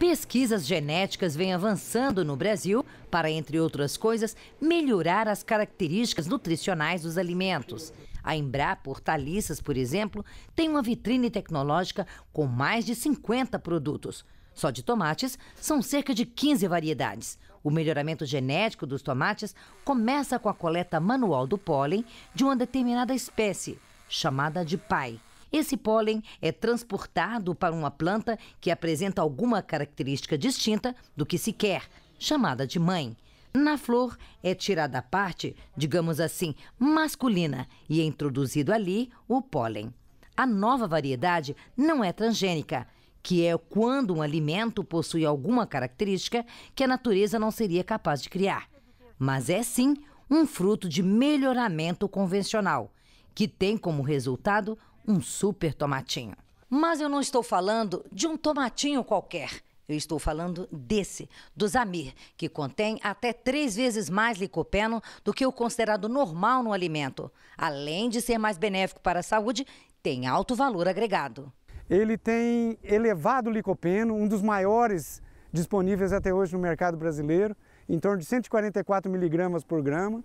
Pesquisas genéticas vêm avançando no Brasil para, entre outras coisas, melhorar as características nutricionais dos alimentos. A Embrapa Hortaliças, por exemplo, tem uma vitrine tecnológica com mais de 50 produtos. Só de tomates, são cerca de 15 variedades. O melhoramento genético dos tomates começa com a coleta manual do pólen de uma determinada espécie, chamada de pai. Esse pólen é transportado para uma planta que apresenta alguma característica distinta do que se quer, chamada de mãe. Na flor é tirada a parte, digamos assim, masculina e é introduzido ali o pólen. A nova variedade não é transgênica, que é quando um alimento possui alguma característica que a natureza não seria capaz de criar. Mas é sim um fruto de melhoramento convencional, que tem como resultado um super tomatinho. Mas eu não estou falando de um tomatinho qualquer. Eu estou falando desse, do Zamir, que contém até três vezes mais licopeno do que o considerado normal no alimento. Além de ser mais benéfico para a saúde, tem alto valor agregado. Ele tem elevado licopeno, um dos maiores disponíveis até hoje no mercado brasileiro, em torno de 144 miligramas por grama.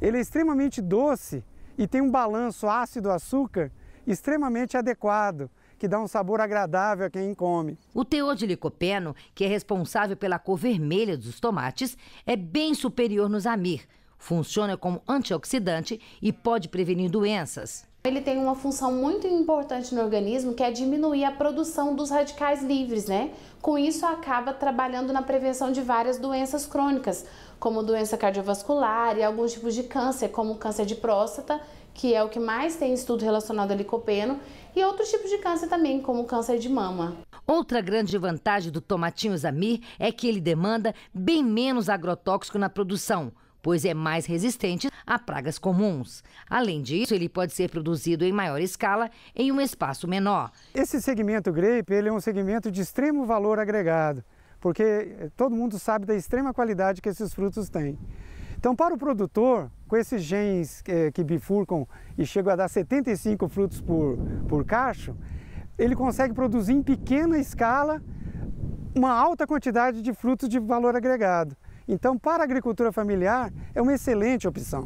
Ele é extremamente doce e tem um balanço ácido-açúcar extremamente adequado que dá um sabor agradável a quem come. O teor de licopeno, que é responsável pela cor vermelha dos tomates, é bem superior no Zamir. Funciona como antioxidante e pode prevenir doenças. Ele tem uma função muito importante no organismo, que é diminuir a produção dos radicais livres, né? Com isso, acaba trabalhando na prevenção de várias doenças crônicas, como doença cardiovascular e alguns tipos de câncer, como câncer de próstata, que é o que mais tem estudo relacionado a licopeno, e outros tipos de câncer também, como câncer de mama. Outra grande vantagem do tomatinho Zamir é que ele demanda bem menos agrotóxico na produção pois é mais resistente a pragas comuns. Além disso, ele pode ser produzido em maior escala em um espaço menor. Esse segmento grape ele é um segmento de extremo valor agregado, porque eh, todo mundo sabe da extrema qualidade que esses frutos têm. Então, para o produtor, com esses genes eh, que bifurcam e chegam a dar 75 frutos por, por cacho, ele consegue produzir em pequena escala uma alta quantidade de frutos de valor agregado. Então, para a agricultura familiar, é uma excelente opção.